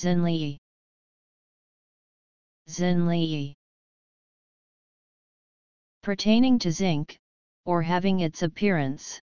Zhenli Zhenli Pertaining to zinc, or having its appearance